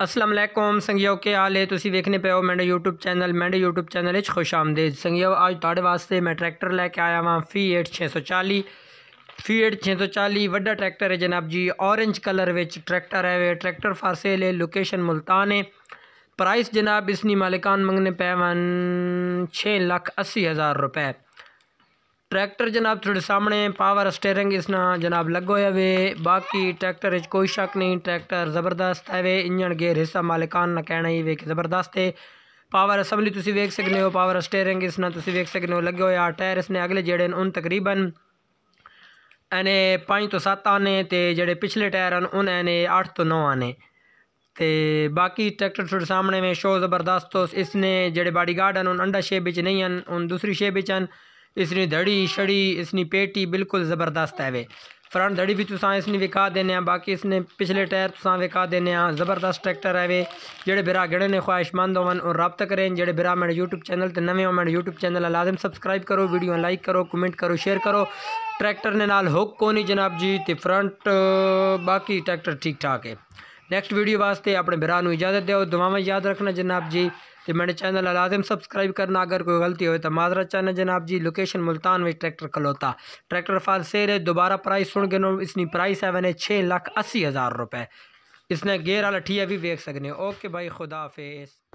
असलम संघियाओ के हाल है तुम वेखने पे हो मेरे यूट्यूब चैनल मेरे यूट्यूब चैनल खुश आमदेज संघियाओ अज थोड़े वास्ते मैं ट्रैक्टर लैके आया वहाँ फी एट छः सौ चाली फी एट छः सौ चाली व्डा ट्रैक्टर है जनाब जी ऑरेंज कलर में ट्रैक्टर है वे ट्रैक्टर फॉर सेल है लोकेशन मुल्तान है प्राइस जनाब इसनी मालिकान मंगने पे वन छः लख अस्सी हज़ार रुपये ट्रैक्टर जनाब थोड़े सामने पावर स्टेयरिंग इसना जनाब लगो है वे बाकी ट्रैक्टर इस कोई शक नहीं ट्रैक्टर ज़बरदस्त है वे इंजन गेयर हिस्सा मालिकान ना कहना ही वे कि ज़बरदस्त है पावर असम्बली तुम वेख सकते हो पावर स्टेयरिंग इसना तुम वेख सकते हो लगे हो टायर इसने अगले जोड़े उन तकरीबन एने पाँच तो सत्त आने तो जोड़े पिछले टायर हैं उन एने अठ तो नौ आने तो बाकी ट्रैक्टर थोड़े सामने में शो ज़बरदस्त तो इसने जोड़े बॉडी गार्ड हैं उन अंडा शेप बिच नहीं हैं उन दूसरी शेप बिच हैं इसनी धड़ी छड़ी इसनी पेटी बिल्कुल ज़बरदस्त है वे फ्रंट धड़ी भी तुसा इसने विका देने हैं बाकी इसने पिछले टायर तुसा विका देने हैं ज़बरदस्त ट्रैक्टर है वे जड़े बिरा गिड़े ने ख्वाहिशमंद होवन और रब्त करें जड़े बिरा मेरे यूट्यूब चैनल तो नवे हो मेरे यूट्यूब चैनल लाजम सबसक्राइब करो वीडियो लाइक करो कमेंट करो शेयर करो ट्रैक्टर ने नाल हुक कोनी जनाब जी तो फ्रंट बाकी ट्रैक्टर ठीक ठाक है नैक्सट वीडियो वास्ते अपने ਭਰਾ इजाजत दो दुआव याद रखना जनाब जी तो ਤੇ चैनल ਚੈਨਲ सबसक्राइब करना अगर कोई गलती हो तो माजरा चैनल जनाब जी लोकेशन मुल्तान में ट्रैक्टर खलोता ट्रैक्टर फाल शेर है दोबारा प्राइस सुन गए इसकी प्राइस है मैंने छः लाख अस्सी हज़ार रुपये इसने गेयर वाला है भी वेख सकने ओके भाई खुदाफेज